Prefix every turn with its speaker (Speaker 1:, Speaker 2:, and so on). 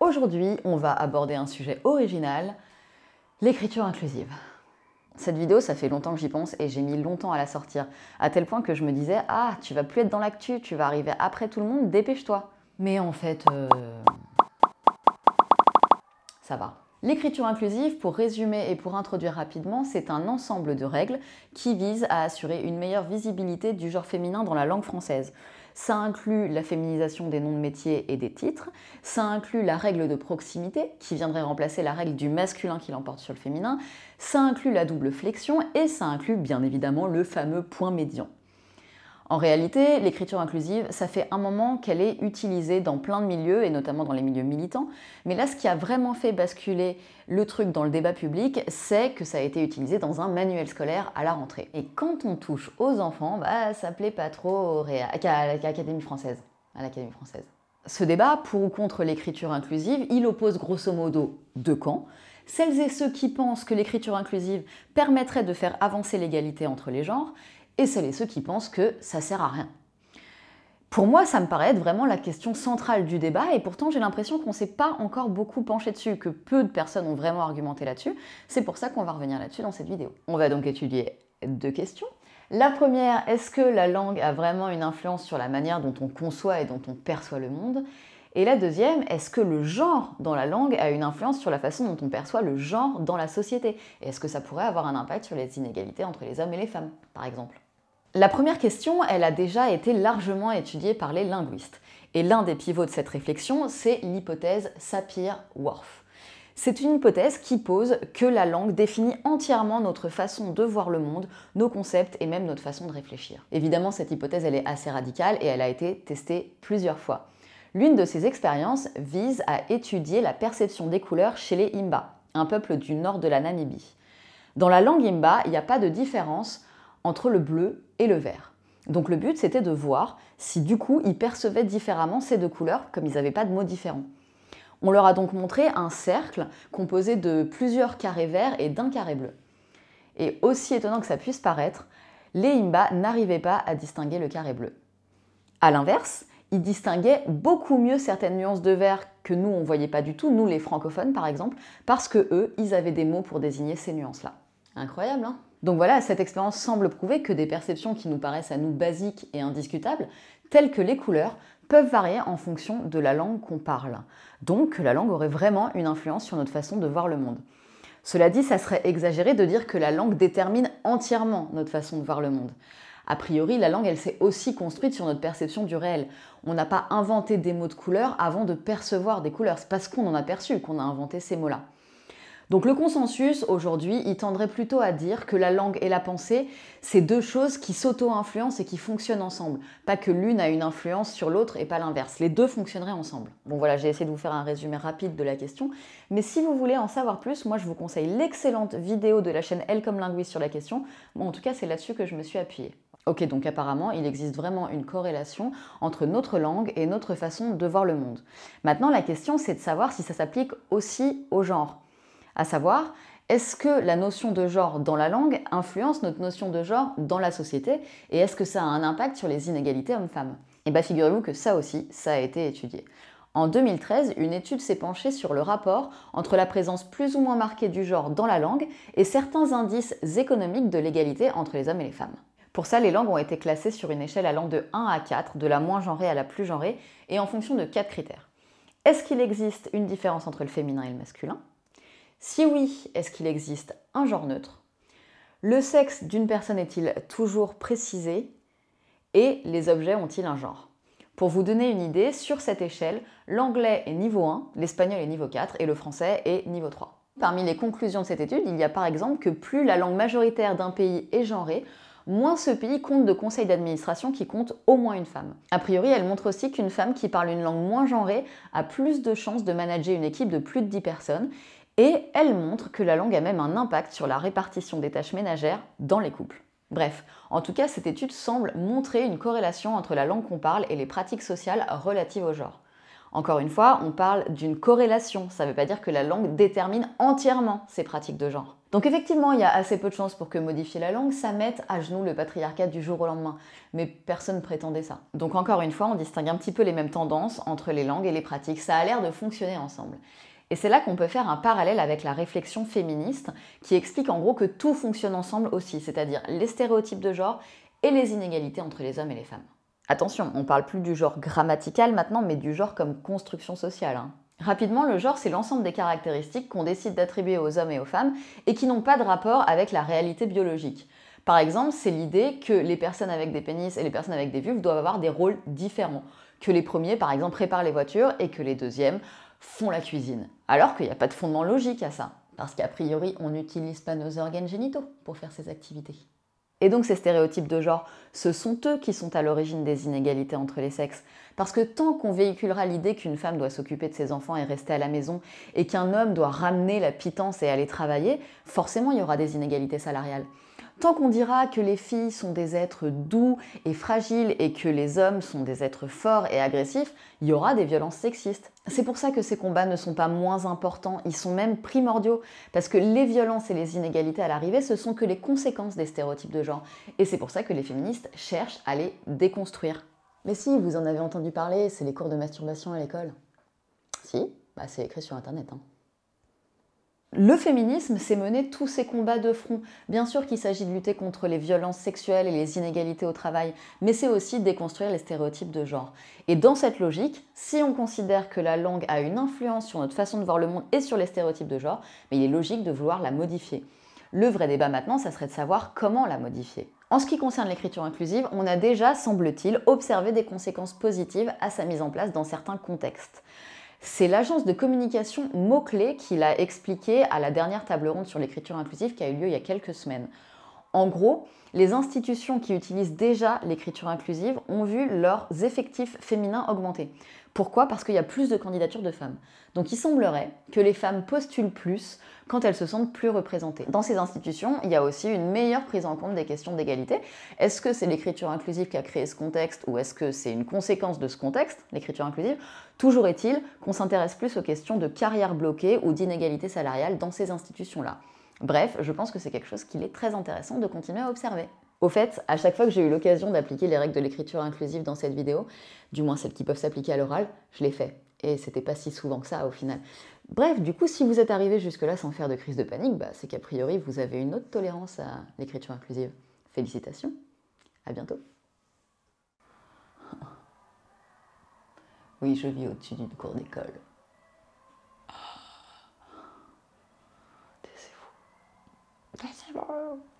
Speaker 1: Aujourd'hui, on va aborder un sujet original, l'écriture inclusive. Cette vidéo, ça fait longtemps que j'y pense et j'ai mis longtemps à la sortir, à tel point que je me disais Ah, tu vas plus être dans l'actu, tu vas arriver après tout le monde, dépêche-toi. Mais en fait, euh, ça va. L'écriture inclusive, pour résumer et pour introduire rapidement, c'est un ensemble de règles qui vise à assurer une meilleure visibilité du genre féminin dans la langue française. Ça inclut la féminisation des noms de métiers et des titres. Ça inclut la règle de proximité qui viendrait remplacer la règle du masculin qui l'emporte sur le féminin. Ça inclut la double flexion et ça inclut bien évidemment le fameux point médian. En réalité, l'écriture inclusive, ça fait un moment qu'elle est utilisée dans plein de milieux, et notamment dans les milieux militants. Mais là, ce qui a vraiment fait basculer le truc dans le débat public, c'est que ça a été utilisé dans un manuel scolaire à la rentrée. Et quand on touche aux enfants, bah, ça plaît pas trop à l'Académie française. À l'Académie française. Ce débat pour ou contre l'écriture inclusive, il oppose grosso modo deux camps. Celles et ceux qui pensent que l'écriture inclusive permettrait de faire avancer l'égalité entre les genres, et celles et ceux qui pensent que ça sert à rien. Pour moi, ça me paraît être vraiment la question centrale du débat, et pourtant j'ai l'impression qu'on ne s'est pas encore beaucoup penché dessus, que peu de personnes ont vraiment argumenté là-dessus. C'est pour ça qu'on va revenir là-dessus dans cette vidéo. On va donc étudier deux questions. La première, est-ce que la langue a vraiment une influence sur la manière dont on conçoit et dont on perçoit le monde Et la deuxième, est-ce que le genre dans la langue a une influence sur la façon dont on perçoit le genre dans la société Est-ce que ça pourrait avoir un impact sur les inégalités entre les hommes et les femmes, par exemple la première question, elle a déjà été largement étudiée par les linguistes. Et l'un des pivots de cette réflexion, c'est l'hypothèse Sapir-Whorf. C'est une hypothèse qui pose que la langue définit entièrement notre façon de voir le monde, nos concepts et même notre façon de réfléchir. Évidemment, cette hypothèse, elle est assez radicale et elle a été testée plusieurs fois. L'une de ces expériences vise à étudier la perception des couleurs chez les Imba, un peuple du nord de la Namibie. Dans la langue Imba, il n'y a pas de différence entre le bleu et le vert. Donc le but, c'était de voir si du coup ils percevaient différemment ces deux couleurs, comme ils n'avaient pas de mots différents. On leur a donc montré un cercle composé de plusieurs carrés verts et d'un carré bleu. Et aussi étonnant que ça puisse paraître, les Imba n'arrivaient pas à distinguer le carré bleu. A l'inverse, ils distinguaient beaucoup mieux certaines nuances de vert que nous on voyait pas du tout, nous les francophones par exemple, parce que eux, ils avaient des mots pour désigner ces nuances-là. Incroyable, hein donc voilà, cette expérience semble prouver que des perceptions qui nous paraissent à nous basiques et indiscutables, telles que les couleurs, peuvent varier en fonction de la langue qu'on parle. Donc la langue aurait vraiment une influence sur notre façon de voir le monde. Cela dit, ça serait exagéré de dire que la langue détermine entièrement notre façon de voir le monde. A priori, la langue, elle s'est aussi construite sur notre perception du réel. On n'a pas inventé des mots de couleur avant de percevoir des couleurs. C'est parce qu'on en a perçu qu'on a inventé ces mots-là. Donc le consensus aujourd'hui, il tendrait plutôt à dire que la langue et la pensée, c'est deux choses qui s'auto-influencent et qui fonctionnent ensemble, pas que l'une a une influence sur l'autre et pas l'inverse. Les deux fonctionneraient ensemble. Bon voilà, j'ai essayé de vous faire un résumé rapide de la question, mais si vous voulez en savoir plus, moi je vous conseille l'excellente vidéo de la chaîne Elle comme linguiste sur la question. Bon, en tout cas, c'est là-dessus que je me suis appuyée. Ok, donc apparemment, il existe vraiment une corrélation entre notre langue et notre façon de voir le monde. Maintenant, la question, c'est de savoir si ça s'applique aussi au genre à savoir est-ce que la notion de genre dans la langue influence notre notion de genre dans la société et est-ce que ça a un impact sur les inégalités hommes-femmes Et eh bien figurez-vous que ça aussi, ça a été étudié. En 2013, une étude s'est penchée sur le rapport entre la présence plus ou moins marquée du genre dans la langue et certains indices économiques de l'égalité entre les hommes et les femmes. Pour ça, les langues ont été classées sur une échelle allant de 1 à 4, de la moins genrée à la plus genrée, et en fonction de 4 critères. Est-ce qu'il existe une différence entre le féminin et le masculin si oui, est-ce qu'il existe un genre neutre Le sexe d'une personne est-il toujours précisé Et les objets ont-ils un genre Pour vous donner une idée, sur cette échelle, l'anglais est niveau 1, l'espagnol est niveau 4 et le français est niveau 3. Parmi les conclusions de cette étude, il y a par exemple que plus la langue majoritaire d'un pays est genrée, moins ce pays compte de conseils d'administration qui comptent au moins une femme. A priori, elle montre aussi qu'une femme qui parle une langue moins genrée a plus de chances de manager une équipe de plus de 10 personnes et elle montre que la langue a même un impact sur la répartition des tâches ménagères dans les couples. Bref, en tout cas, cette étude semble montrer une corrélation entre la langue qu'on parle et les pratiques sociales relatives au genre. Encore une fois, on parle d'une corrélation, ça ne veut pas dire que la langue détermine entièrement ces pratiques de genre. Donc effectivement, il y a assez peu de chances pour que modifier la langue, ça mette à genoux le patriarcat du jour au lendemain, mais personne ne prétendait ça. Donc encore une fois, on distingue un petit peu les mêmes tendances entre les langues et les pratiques, ça a l'air de fonctionner ensemble. Et c'est là qu'on peut faire un parallèle avec la réflexion féministe qui explique en gros que tout fonctionne ensemble aussi, c'est-à-dire les stéréotypes de genre et les inégalités entre les hommes et les femmes. Attention, on parle plus du genre grammatical maintenant, mais du genre comme construction sociale. Hein. Rapidement, le genre, c'est l'ensemble des caractéristiques qu'on décide d'attribuer aux hommes et aux femmes et qui n'ont pas de rapport avec la réalité biologique. Par exemple, c'est l'idée que les personnes avec des pénis et les personnes avec des vulves doivent avoir des rôles différents. Que les premiers, par exemple, préparent les voitures et que les deuxièmes font la cuisine. Alors qu'il n'y a pas de fondement logique à ça, parce qu'a priori, on n'utilise pas nos organes génitaux pour faire ces activités. Et donc ces stéréotypes de genre, ce sont eux qui sont à l'origine des inégalités entre les sexes. Parce que tant qu'on véhiculera l'idée qu'une femme doit s'occuper de ses enfants et rester à la maison, et qu'un homme doit ramener la pitance et aller travailler, forcément il y aura des inégalités salariales. Tant qu'on dira que les filles sont des êtres doux et fragiles et que les hommes sont des êtres forts et agressifs, il y aura des violences sexistes. C'est pour ça que ces combats ne sont pas moins importants, ils sont même primordiaux, parce que les violences et les inégalités à l'arrivée, ce sont que les conséquences des stéréotypes de genre. Et c'est pour ça que les féministes cherchent à les déconstruire. Mais si, vous en avez entendu parler, c'est les cours de masturbation à l'école. Si, bah c'est écrit sur Internet. Hein le féminisme, c'est mener tous ces combats de front. Bien sûr qu'il s'agit de lutter contre les violences sexuelles et les inégalités au travail, mais c'est aussi déconstruire les stéréotypes de genre. Et dans cette logique, si on considère que la langue a une influence sur notre façon de voir le monde et sur les stéréotypes de genre, il est logique de vouloir la modifier. Le vrai débat maintenant, ça serait de savoir comment la modifier. En ce qui concerne l'écriture inclusive, on a déjà, semble-t-il, observé des conséquences positives à sa mise en place dans certains contextes. C'est l'agence de communication Mots-Clés qui l'a expliqué à la dernière table ronde sur l'écriture inclusive qui a eu lieu il y a quelques semaines. En gros, les institutions qui utilisent déjà l'écriture inclusive ont vu leurs effectifs féminins augmenter. Pourquoi Parce qu'il y a plus de candidatures de femmes. Donc il semblerait que les femmes postulent plus quand elles se sentent plus représentées. Dans ces institutions, il y a aussi une meilleure prise en compte des questions d'égalité. Est-ce que c'est l'écriture inclusive qui a créé ce contexte ou est-ce que c'est une conséquence de ce contexte, l'écriture inclusive Toujours est-il qu'on s'intéresse plus aux questions de carrière bloquée ou d'inégalité salariale dans ces institutions-là. Bref, je pense que c'est quelque chose qu'il est très intéressant de continuer à observer. Au fait, à chaque fois que j'ai eu l'occasion d'appliquer les règles de l'écriture inclusive dans cette vidéo, du moins celles qui peuvent s'appliquer à l'oral, je l'ai fait. Et c'était pas si souvent que ça au final. Bref, du coup, si vous êtes arrivé jusque-là sans faire de crise de panique, bah, c'est qu'a priori vous avez une autre tolérance à l'écriture inclusive. Félicitations, à bientôt. Oui, je vis au-dessus d'une cour d'école. Ciao.